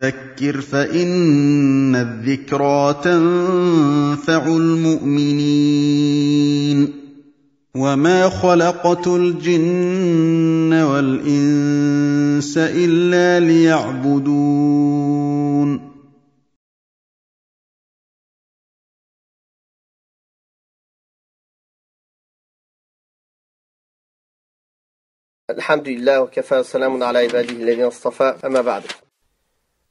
فَذَكِّرْ فَإِنَّ الذِّكْرَىٰ تَنفَعُ الْمُؤْمِنِينَ وَمَا خَلَقْتُ الْجِنَّ وَالْإِنسَ إِلَّا لِيَعْبُدُونِ الحمد لله وكفى سلام على عباده الذين اصطفى أما بعد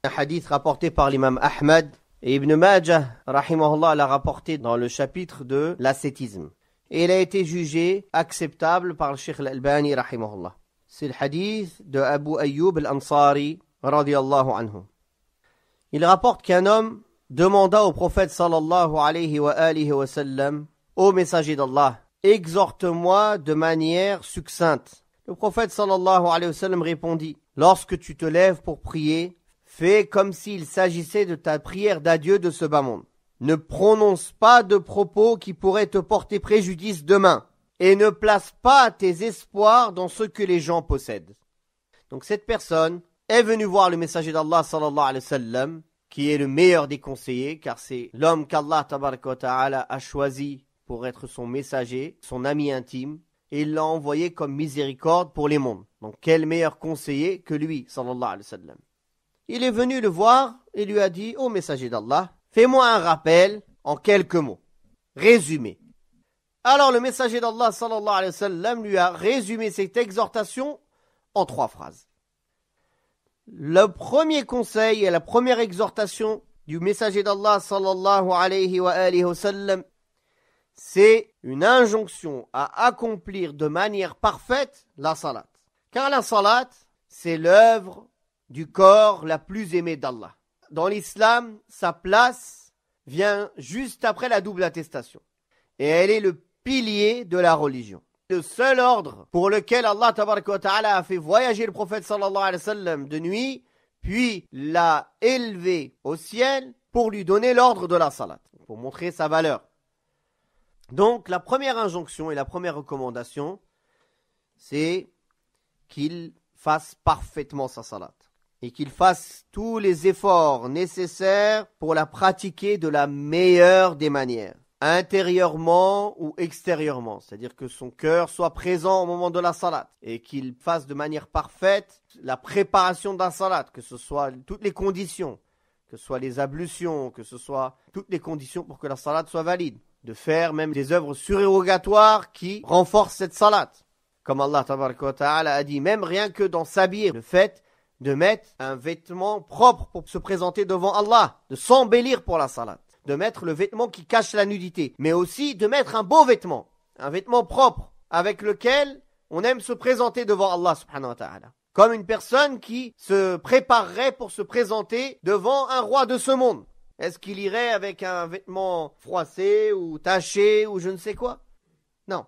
Un hadith rapporté par l'imam Ahmad et Ibn Majah, rahimahullah, l'a rapporté dans le chapitre de l'ascétisme. Et il a été jugé acceptable par le Sheikh al-Albani, rahimahullah. C'est le hadith de Abu Ayyub al-Ansari, radiallahu anhu. Il rapporte qu'un homme demanda au prophète sallallahu alayhi wa alihi wa sallam, Ô messager d'Allah, exhorte-moi de manière succincte. Le prophète sallallahu alayhi wa sallam répondit, Lorsque tu te lèves pour prier, Fais comme s'il s'agissait de ta prière d'adieu de ce bas monde. Ne prononce pas de propos qui pourraient te porter préjudice demain, et ne place pas tes espoirs dans ce que les gens possèdent. Donc cette personne est venue voir le messager d'Allah sallallahu alayhi wa sallam, qui est le meilleur des conseillers, car c'est l'homme qu'Allah ta'ala a choisi pour être son messager, son ami intime, et il l'a envoyé comme miséricorde pour les mondes. Donc quel meilleur conseiller que lui sallallahu alayhi wa sallam il est venu le voir et lui a dit Ô messager d'Allah, fais-moi un rappel en quelques mots, résumé. Alors le messager d'Allah sallallahu alayhi wa lui a résumé cette exhortation en trois phrases. Le premier conseil et la première exhortation du messager d'Allah sallallahu c'est une injonction à accomplir de manière parfaite la salat. Car la salat, c'est l'œuvre du corps la plus aimée d'Allah. Dans l'islam, sa place vient juste après la double attestation. Et elle est le pilier de la religion. Le seul ordre pour lequel Allah ta'ala a fait voyager le prophète de nuit, puis l'a élevé au ciel pour lui donner l'ordre de la salat, pour montrer sa valeur. Donc la première injonction et la première recommandation, c'est qu'il fasse parfaitement sa salat et qu'il fasse tous les efforts nécessaires pour la pratiquer de la meilleure des manières, intérieurement ou extérieurement, c'est-à-dire que son cœur soit présent au moment de la salat et qu'il fasse de manière parfaite la préparation d'un la salat, que ce soit toutes les conditions, que ce soit les ablutions, que ce soit toutes les conditions pour que la salade soit valide, de faire même des œuvres surérogatoires qui renforcent cette salat. Comme Allah a dit, même rien que dans s'habiller, le fait de mettre un vêtement propre pour se présenter devant Allah, de s'embellir pour la salat, de mettre le vêtement qui cache la nudité, mais aussi de mettre un beau vêtement, un vêtement propre avec lequel on aime se présenter devant Allah subhanahu wa ta'ala. Comme une personne qui se préparerait pour se présenter devant un roi de ce monde. Est-ce qu'il irait avec un vêtement froissé ou taché ou je ne sais quoi Non.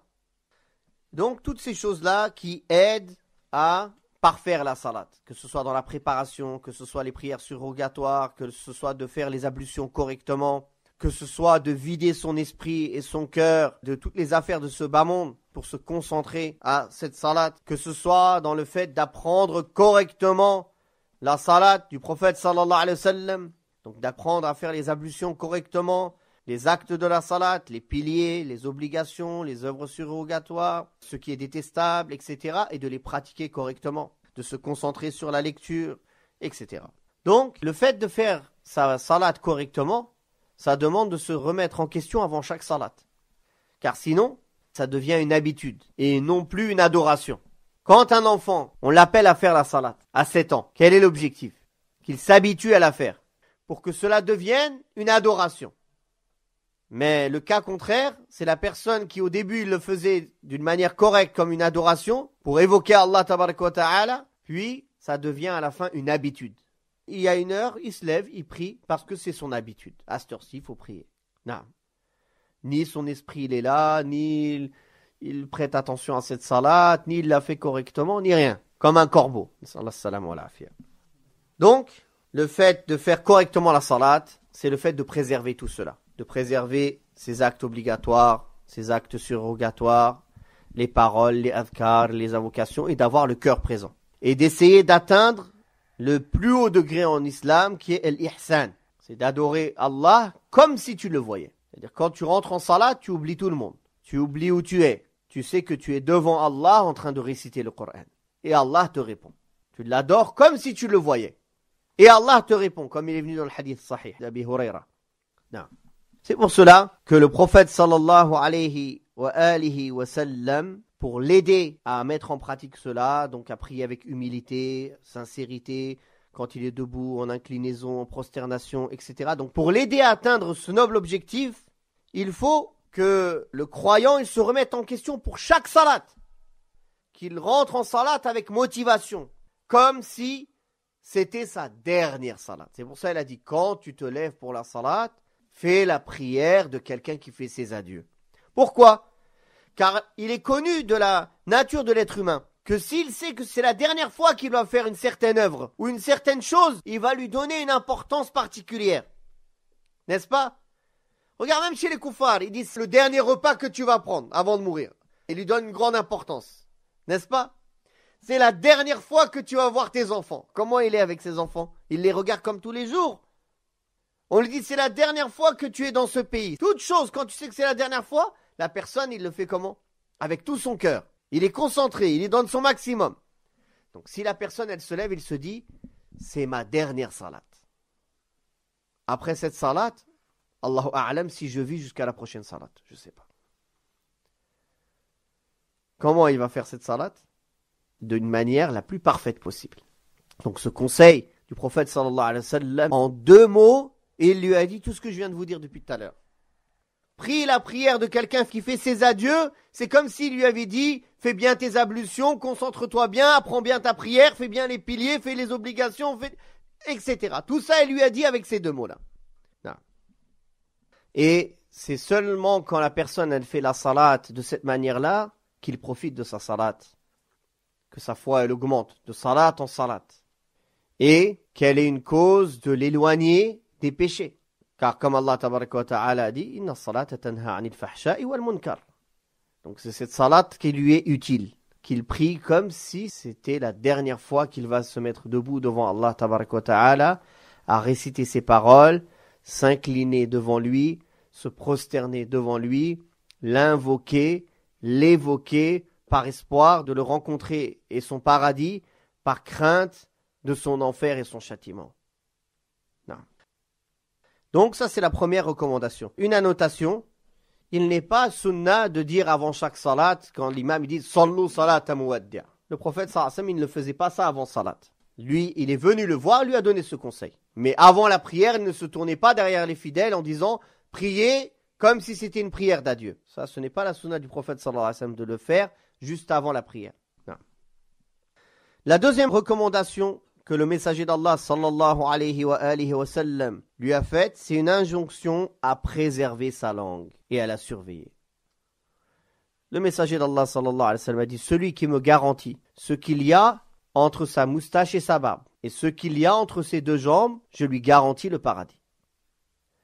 Donc toutes ces choses-là qui aident à par faire la salat, que ce soit dans la préparation, que ce soit les prières surrogatoires, que ce soit de faire les ablutions correctement, que ce soit de vider son esprit et son cœur de toutes les affaires de ce bas monde pour se concentrer à cette salat, que ce soit dans le fait d'apprendre correctement la salat du prophète sallallahu alayhi wa sallam, donc d'apprendre à faire les ablutions correctement, les actes de la salat, les piliers, les obligations, les œuvres surrogatoires, ce qui est détestable, etc., et de les pratiquer correctement, de se concentrer sur la lecture, etc. Donc, le fait de faire sa salat correctement, ça demande de se remettre en question avant chaque salat. Car sinon, ça devient une habitude et non plus une adoration. Quand un enfant, on l'appelle à faire la salat à 7 ans, quel est l'objectif Qu'il s'habitue à la faire pour que cela devienne une adoration. Mais le cas contraire, c'est la personne qui au début le faisait d'une manière correcte comme une adoration pour évoquer Allah ta'ala, puis ça devient à la fin une habitude. Il y a une heure, il se lève, il prie parce que c'est son habitude. À cette heure-ci, il faut prier. Ni son esprit il est là, ni il, prête attention à cette salat, ni il l'a fait correctement, ni rien. Comme un corbeau. Donc, le fait de faire correctement la salat, c'est le fait de préserver tout cela de préserver ses actes obligatoires, ses actes surrogatoires, les paroles, les adkar les invocations, et d'avoir le cœur présent. Et d'essayer d'atteindre le plus haut degré en islam qui est l'ihsan. C'est d'adorer Allah comme si tu le voyais. C'est-à-dire quand tu rentres en salat, tu oublies tout le monde. Tu oublies où tu es. Tu sais que tu es devant Allah en train de réciter le Coran. Et Allah te répond. Tu l'adores comme si tu le voyais. Et Allah te répond, comme il est venu dans le hadith sahih d'Abi Non. C'est pour cela que le prophète sallallahu alayhi wa alihi wa sallam, pour l'aider à mettre en pratique cela, donc à prier avec humilité, sincérité, quand il est debout, en inclinaison, en prosternation, etc. Donc pour l'aider à atteindre ce noble objectif, il faut que le croyant il se remette en question pour chaque salat, qu'il rentre en salat avec motivation, comme si c'était sa dernière salat. C'est pour ça qu'il a dit quand tu te lèves pour la salat, fait la prière de quelqu'un qui fait ses adieux. Pourquoi Car il est connu de la nature de l'être humain que s'il sait que c'est la dernière fois qu'il doit faire une certaine œuvre ou une certaine chose, il va lui donner une importance particulière. N'est-ce pas Regarde même chez les koufars, ils disent le dernier repas que tu vas prendre avant de mourir. Il lui donne une grande importance. N'est-ce pas C'est la dernière fois que tu vas voir tes enfants. Comment il est avec ses enfants Il les regarde comme tous les jours. On lui dit c'est la dernière fois que tu es dans ce pays. Toute chose, quand tu sais que c'est la dernière fois, la personne, il le fait comment Avec tout son cœur. Il est concentré, il est dans son maximum. Donc si la personne, elle se lève, il se dit, c'est ma dernière salat. Après cette salat, Allahu A'lam si je vis jusqu'à la prochaine salat. Je ne sais pas. Comment il va faire cette salat D'une manière la plus parfaite possible. Donc ce conseil du prophète sallallahu alayhi wa sallam, en deux mots, et il lui a dit tout ce que je viens de vous dire depuis tout à l'heure. Prie la prière de quelqu'un qui fait ses adieux, c'est comme s'il lui avait dit fais bien tes ablutions, concentre-toi bien, apprends bien ta prière, fais bien les piliers, fais les obligations, etc. Tout ça, il lui a dit avec ces deux mots-là. Et c'est seulement quand la personne elle fait la salat de cette manière-là qu'il profite de sa salat, que sa foi elle augmente de salat en salat, et qu'elle est une cause de l'éloigner des péchés. Car comme Allah ta'ala a dit, Inna salat tanha anil wal munkar. Donc c'est cette salat qui lui est utile, qu'il prie comme si c'était la dernière fois qu'il va se mettre debout devant Allah ta'ala, à réciter ses paroles, s'incliner devant lui, se prosterner devant lui, l'invoquer, l'évoquer par espoir de le rencontrer et son paradis, par crainte de son enfer et son châtiment. Donc ça c'est la première recommandation. Une annotation, il n'est pas sunna de dire avant chaque salat, quand l'imam dit « Sallu salat muwaddi'. Le prophète sallam, il ne faisait pas ça avant salat. Lui, il est venu le voir, lui a donné ce conseil. Mais avant la prière, il ne se tournait pas derrière les fidèles en disant « Priez comme si c'était une prière d'adieu ». Ça, ce n'est pas la sunna du prophète sallallahu sallam de le faire juste avant la prière. La deuxième recommandation que le messager d'Allah sallallahu alayhi wa, lui a fait, c'est une injonction à préserver sa langue et à la surveiller. Le messager d'Allah sallallahu alayhi wa sallam a dit Celui qui me garantit ce qu'il y a entre sa moustache et sa barbe, et ce qu'il y a entre ses deux jambes, je lui garantis le paradis.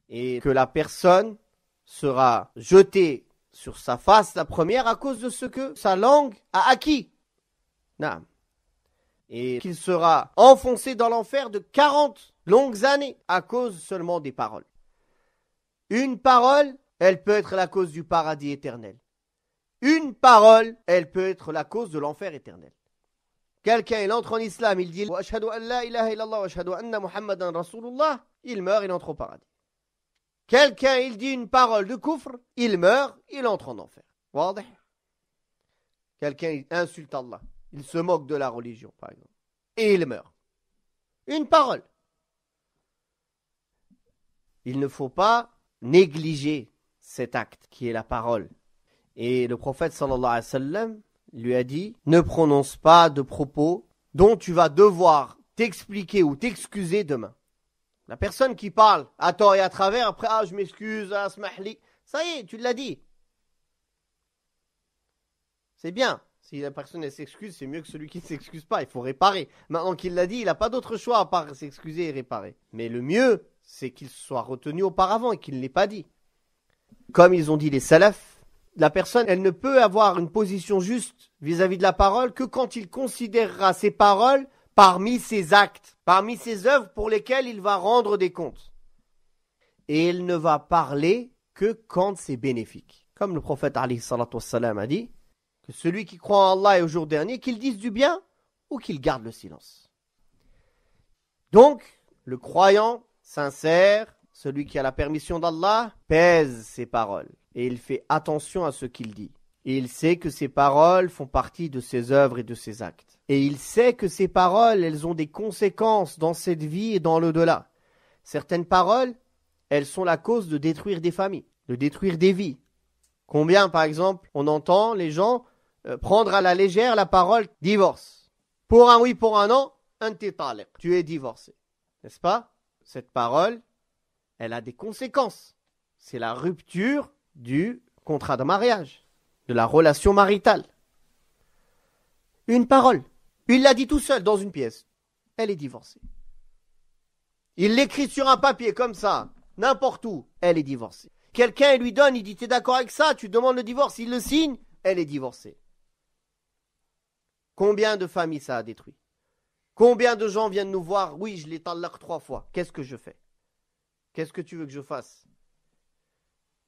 Et que la personne sera jetée sur sa face la première à cause de ce que sa langue a acquis. Naam et qu'il sera enfoncé dans l'enfer de 40 longues années à cause seulement des paroles. Une parole, elle peut être la cause du paradis éternel. Une parole, elle peut être la cause de l'enfer éternel. Quelqu'un, il entre en islam, il dit il meurt, il entre au paradis. Quelqu'un, il dit une parole de coufre, il meurt, il entre en enfer. Quelqu'un insulte Allah. Il se moque de la religion, par exemple. Et il meurt. Une parole. Il ne faut pas négliger cet acte qui est la parole. Et le prophète sallallahu alayhi wa sallam lui a dit Ne prononce pas de propos dont tu vas devoir t'expliquer ou t'excuser demain. La personne qui parle à tort et à travers, après Ah, je m'excuse, ah, Ça y est, tu l'as dit. C'est bien, si la personne s'excuse, c'est mieux que celui qui ne s'excuse pas. Il faut réparer. Maintenant qu'il l'a dit, il n'a pas d'autre choix à part s'excuser et réparer. Mais le mieux, c'est qu'il soit retenu auparavant et qu'il ne l'ait pas dit. Comme ils ont dit les salafs, la personne, elle ne peut avoir une position juste vis-à-vis de la parole que quand il considérera ses paroles parmi ses actes, parmi ses œuvres pour lesquelles il va rendre des comptes. Et il ne va parler que quand c'est bénéfique. Comme le prophète Ali a dit, que celui qui croit en Allah et au jour dernier, qu'il dise du bien ou qu'il garde le silence. Donc, le croyant sincère, celui qui a la permission d'Allah, pèse ses paroles et il fait attention à ce qu'il dit. Et il sait que ses paroles font partie de ses œuvres et de ses actes. Et il sait que ses paroles, elles ont des conséquences dans cette vie et dans l'au-delà. Certaines paroles, elles sont la cause de détruire des familles, de détruire des vies. Combien, par exemple, on entend les gens euh, prendre à la légère la parole divorce. Pour un oui, pour un non, tu es divorcé. N'est-ce pas Cette parole, elle a des conséquences. C'est la rupture du contrat de mariage, de la relation maritale. Une parole. Il l'a dit tout seul dans une pièce. Elle est divorcée. Il l'écrit sur un papier comme ça, n'importe où. Elle est divorcée. Quelqu'un lui donne, il dit es d'accord avec ça Tu demandes le divorce. Il le signe, elle est divorcée. Combien de familles ça a détruit Combien de gens viennent nous voir Oui, je l'ai talaq trois fois. Qu'est-ce que je fais Qu'est-ce que tu veux que je fasse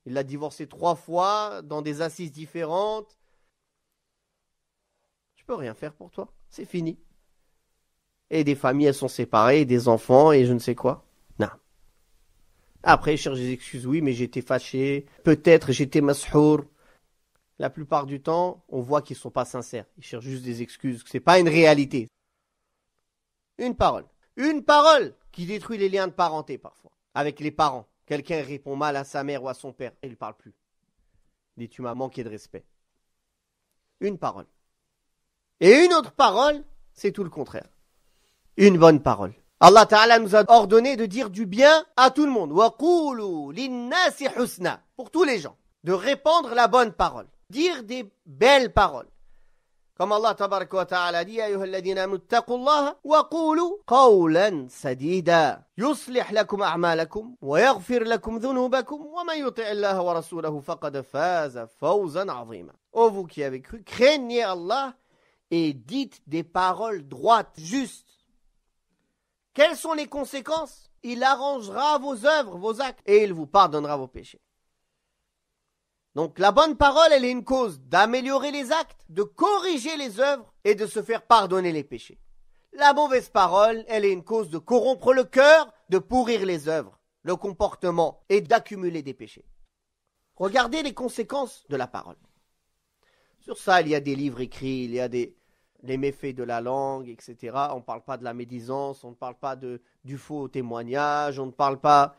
Il l'a divorcé trois fois, dans des assises différentes. Je peux rien faire pour toi. C'est fini. Et des familles, elles sont séparées, des enfants, et je ne sais quoi. Non. Après, je cherche des excuses. Oui, mais j'étais fâché. Peut-être j'étais mashour la plupart du temps, on voit qu'ils ne sont pas sincères. Ils cherchent juste des excuses. Ce n'est pas une réalité. Une parole. Une parole qui détruit les liens de parenté parfois. Avec les parents. Quelqu'un répond mal à sa mère ou à son père et il ne parle plus. Il dit tu m'as manqué de respect. Une parole. Et une autre parole, c'est tout le contraire. Une bonne parole. Allah Ta'ala nous a ordonné de dire du bien à tout le monde. Pour tous les gens. De répandre la bonne parole dire des belles paroles. Comme Allah tabaraka wa ta'ala dit أيها الذين آمنوا اتقوا الله وقولوا قولا a'malakum wa لكم أعمالكم ويغفر لكم ذنوبكم ومن يطع الله vous qui avez cru, craignez Allah et dites des paroles droites, justes. Quelles sont les conséquences Il arrangera vos œuvres, vos actes et il vous pardonnera vos péchés. Donc la bonne parole, elle est une cause d'améliorer les actes, de corriger les œuvres et de se faire pardonner les péchés. La mauvaise parole, elle est une cause de corrompre le cœur, de pourrir les œuvres, le comportement et d'accumuler des péchés. Regardez les conséquences de la parole. Sur ça, il y a des livres écrits, il y a des les méfaits de la langue, etc. On ne parle pas de la médisance, on ne parle pas de, du faux témoignage, on ne parle pas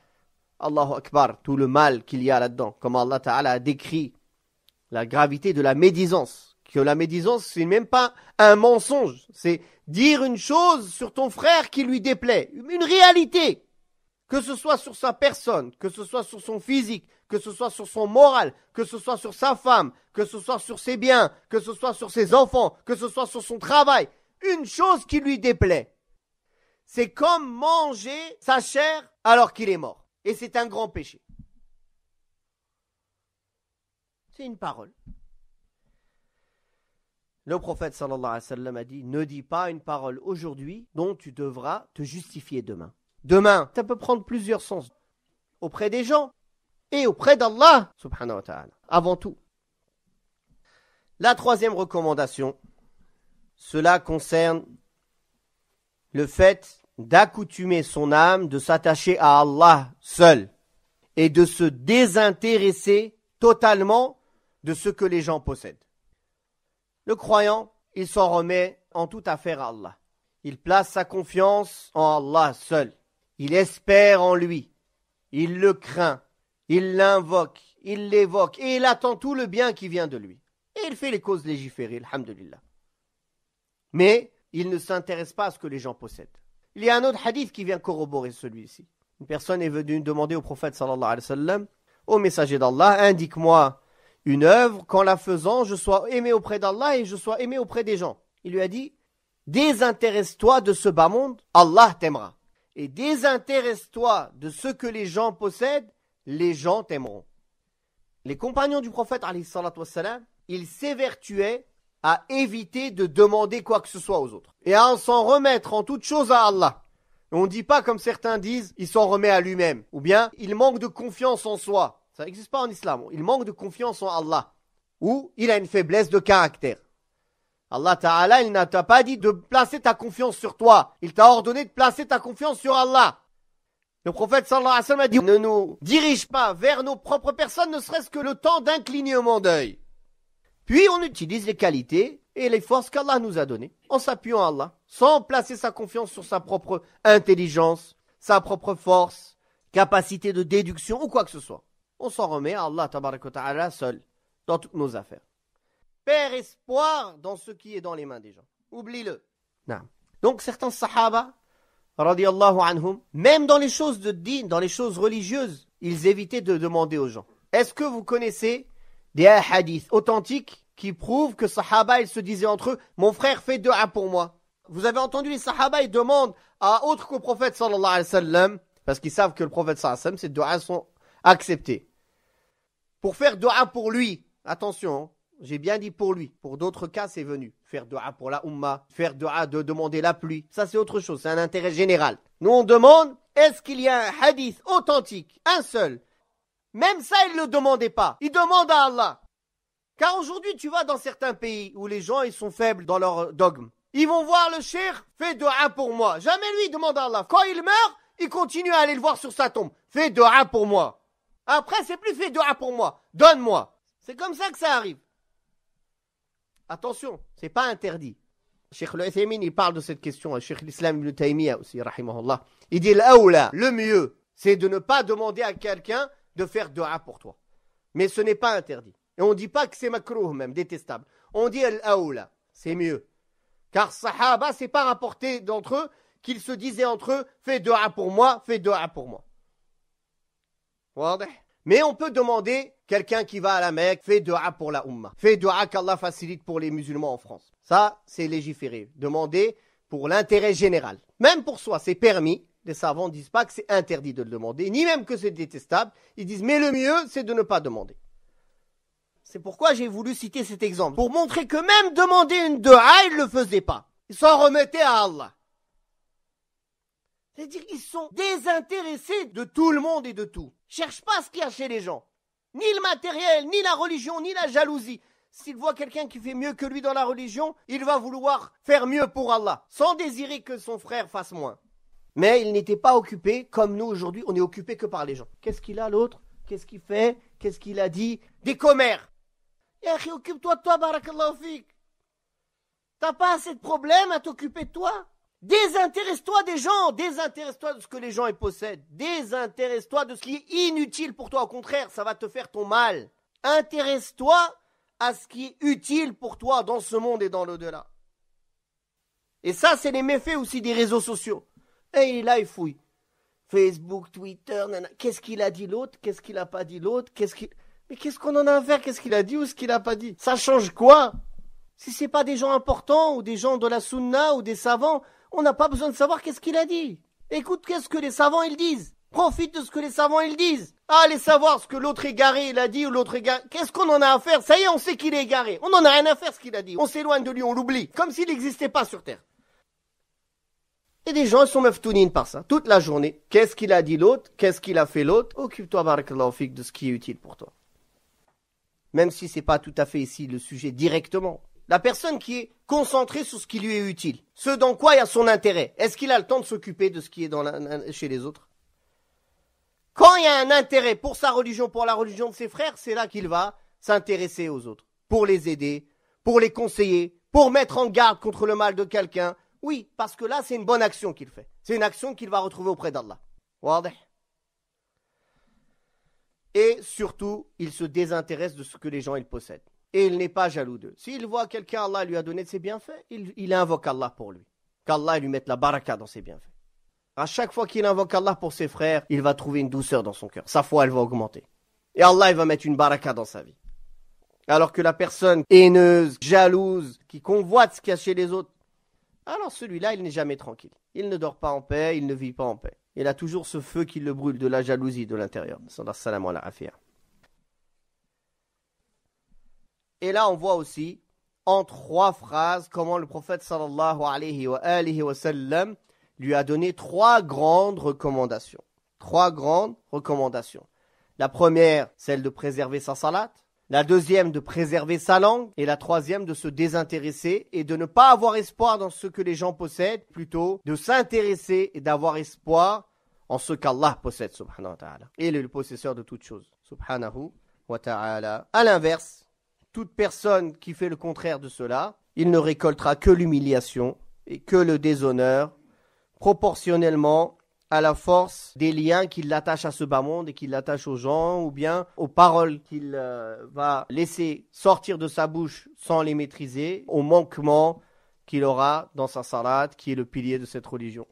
Allahu Akbar, tout le mal qu'il y a là-dedans, comme Allah Ta'ala a décrit la gravité de la médisance. Que la médisance, c'est même pas un mensonge, c'est dire une chose sur ton frère qui lui déplaît, une réalité, que ce soit sur sa personne, que ce soit sur son physique, que ce soit sur son moral, que ce soit sur sa femme, que ce soit sur ses biens, que ce soit sur ses enfants, que ce soit sur son travail, une chose qui lui déplaît. C'est comme manger sa chair alors qu'il est mort. Et c'est un grand péché. C'est une parole. Le prophète sallallahu alayhi wa sallam a dit Ne dis pas une parole aujourd'hui dont tu devras te justifier demain. Demain, ça peut prendre plusieurs sens. Auprès des gens et auprès d'Allah, subhanahu wa ta'ala, avant tout. La troisième recommandation, cela concerne le fait d'accoutumer son âme de s'attacher à Allah seul et de se désintéresser totalement de ce que les gens possèdent. Le croyant, il s'en remet en toute affaire à Allah. Il place sa confiance en Allah seul. Il espère en lui. Il le craint. Il l'invoque. Il l'évoque. Et il attend tout le bien qui vient de lui. Et il fait les causes légiférées, alhamdulillah. Mais il ne s'intéresse pas à ce que les gens possèdent. Il y a un autre hadith qui vient corroborer celui-ci. Une personne est venue demander au prophète sallallahu alayhi wa sallam, au messager d'Allah, indique-moi une œuvre qu'en la faisant, je sois aimé auprès d'Allah et je sois aimé auprès des gens. Il lui a dit, désintéresse-toi de ce bas monde, Allah t'aimera. Et désintéresse-toi de ce que les gens possèdent, les gens t'aimeront. Les compagnons du prophète, sallam, ils s'évertuaient à éviter de demander quoi que ce soit aux autres et à s'en remettre en toute chose à Allah. On ne dit pas comme certains disent, il s'en remet à lui-même ou bien il manque de confiance en soi. Ça n'existe pas en islam. Il manque de confiance en Allah ou il a une faiblesse de caractère. Allah Ta'ala, il ne t'a pas dit de placer ta confiance sur toi. Il t'a ordonné de placer ta confiance sur Allah. Le prophète sallallahu alayhi wa sallam a dit, ne nous dirige pas vers nos propres personnes, ne serait-ce que le temps d'un clignement d'œil. Puis on utilise les qualités et les forces qu'Allah nous a données en s'appuyant à Allah, sans placer sa confiance sur sa propre intelligence, sa propre force, capacité de déduction ou quoi que ce soit. On s'en remet à Allah ta'ala seul dans toutes nos affaires. Père espoir dans ce qui est dans les mains des gens. Oublie-le. Donc certains sahaba, radiallahu anhum, même dans les choses de din, dans les choses religieuses, ils évitaient de demander aux gens. Est-ce que vous connaissez un hadith authentique qui prouve que Sahaba, se disaient entre eux, mon frère fait dua pour moi. Vous avez entendu les Sahaba, demandent à autre qu'au prophète sallallahu alayhi wa sallam, parce qu'ils savent que le prophète sallallahu alayhi wa sallam, ces sont acceptés. Pour faire dua pour lui, attention, hein, j'ai bien dit pour lui, pour d'autres cas c'est venu. Faire dua pour la ummah, faire dua de demander la pluie, ça c'est autre chose, c'est un intérêt général. Nous on demande, est-ce qu'il y a un hadith authentique, un seul, même ça, il ne le demandaient pas. Il demande à Allah. Car aujourd'hui, tu vas dans certains pays où les gens, ils sont faibles dans leur dogme. Ils vont voir le cher, fais de pour moi. Jamais lui, demande à Allah. Quand il meurt, il continue à aller le voir sur sa tombe. Fais de un pour moi. Après, c'est plus fais de pour moi. Donne-moi. C'est comme ça que ça arrive. Attention, c'est pas interdit. Cheikh le uthaymin il parle de cette question. Cheikh l'Islam Ibn Taymiyyah aussi, rahimahullah. Il dit, le mieux, c'est de ne pas demander à quelqu'un de faire dua pour toi. Mais ce n'est pas interdit. Et on ne dit pas que c'est makruh même, détestable. On dit al-aoula, c'est mieux. Car sahaba, c'est pas rapporté d'entre eux qu'ils se disaient entre eux, fais a pour moi, fais a pour moi. Mais on peut demander quelqu'un qui va à la Mecque, fais a pour la Ummah. Fais dua qu'Allah facilite pour les musulmans en France. Ça, c'est légiféré. Demander pour l'intérêt général. Même pour soi, c'est permis, les savants ne disent pas que c'est interdit de le demander, ni même que c'est détestable. Ils disent mais le mieux, c'est de ne pas demander. C'est pourquoi j'ai voulu citer cet exemple, pour montrer que même demander une dua, ils ne le faisaient pas. Ils s'en remettaient à Allah. C'est-à-dire qu'ils sont désintéressés de tout le monde et de tout. Ils cherchent pas ce qu'il y a chez les gens. Ni le matériel, ni la religion, ni la jalousie. S'il voit quelqu'un qui fait mieux que lui dans la religion, il va vouloir faire mieux pour Allah, sans désirer que son frère fasse moins mais il n'était pas occupé comme nous aujourd'hui, on est occupé que par les gens. Qu'est-ce qu'il a l'autre Qu'est-ce qu'il fait Qu'est-ce qu'il a dit Des commères Yachi, occupe-toi de toi, barakallahu T'as pas assez de problèmes à t'occuper de toi Désintéresse-toi des gens, désintéresse-toi de ce que les gens possèdent, désintéresse-toi de ce qui est inutile pour toi, au contraire, ça va te faire ton mal. Intéresse-toi à ce qui est utile pour toi dans ce monde et dans l'au-delà. Et ça, c'est les méfaits aussi des réseaux sociaux. Et eh, il est il fouille. Facebook, Twitter, Qu'est-ce qu'il a dit l'autre Qu'est-ce qu'il a pas dit l'autre Qu'est-ce qu'il. Mais qu'est-ce qu'on en a à faire Qu'est-ce qu'il a dit ou ce qu'il a pas dit Ça change quoi Si c'est pas des gens importants ou des gens de la sunna ou des savants, on n'a pas besoin de savoir qu'est-ce qu'il a dit. Écoute, qu'est-ce que les savants ils disent Profite de ce que les savants ils disent. Allez savoir ce que l'autre égaré il a dit ou l'autre égaré. Qu'est-ce qu'on en a à faire Ça y est, on sait qu'il est égaré. On en a rien à faire ce qu'il a dit. On s'éloigne de lui, on l'oublie, comme s'il n'existait pas sur terre. Et des gens sont meftounines par ça, toute la journée. Qu'est-ce qu'il a dit l'autre Qu'est-ce qu'il a fait l'autre Occupe-toi, barakallahu de ce qui est utile pour toi. Même si c'est pas tout à fait ici le sujet directement. La personne qui est concentrée sur ce qui lui est utile, ce dans quoi il y a son intérêt, est-ce qu'il a le temps de s'occuper de ce qui est dans chez les autres Quand il y a un intérêt pour sa religion, pour la religion de ses frères, c'est là qu'il va s'intéresser aux autres, pour les aider, pour les conseiller, pour mettre en garde contre le mal de quelqu'un, oui, parce que là, c'est une bonne action qu'il fait. C'est une action qu'il va retrouver auprès d'Allah. Et surtout, il se désintéresse de ce que les gens il possèdent. Et il n'est pas jaloux d'eux. S'il voit quelqu'un, Allah lui a donné de ses bienfaits, il, invoque Allah pour lui. Qu'Allah lui mette la baraka dans ses bienfaits. À chaque fois qu'il invoque Allah pour ses frères, il va trouver une douceur dans son cœur. Sa foi, elle va augmenter. Et Allah, il va mettre une baraka dans sa vie. Alors que la personne haineuse, jalouse, qui convoite ce qu'il y a chez les autres, alors celui-là, il n'est jamais tranquille. Il ne dort pas en paix, il ne vit pas en paix. Il a toujours ce feu qui le brûle, de la jalousie de l'intérieur. Et là, on voit aussi, en trois phrases, comment le prophète sallallahu alayhi wa, lui a donné trois grandes recommandations. Trois grandes recommandations. La première, celle de préserver sa salat la deuxième de préserver sa langue, et la troisième de se désintéresser et de ne pas avoir espoir dans ce que les gens possèdent, plutôt de s'intéresser et d'avoir espoir en ce qu'Allah possède, subhanahu wa ta'ala. Il est le possesseur de toutes choses, subhanahu wa ta'ala. À l'inverse, toute personne qui fait le contraire de cela, il ne récoltera que l'humiliation et que le déshonneur, proportionnellement à la force des liens qui l'attachent à ce bas monde et qui l'attachent aux gens, ou bien aux paroles qu'il euh, va laisser sortir de sa bouche sans les maîtriser, au manquement qu'il aura dans sa salade qui est le pilier de cette religion.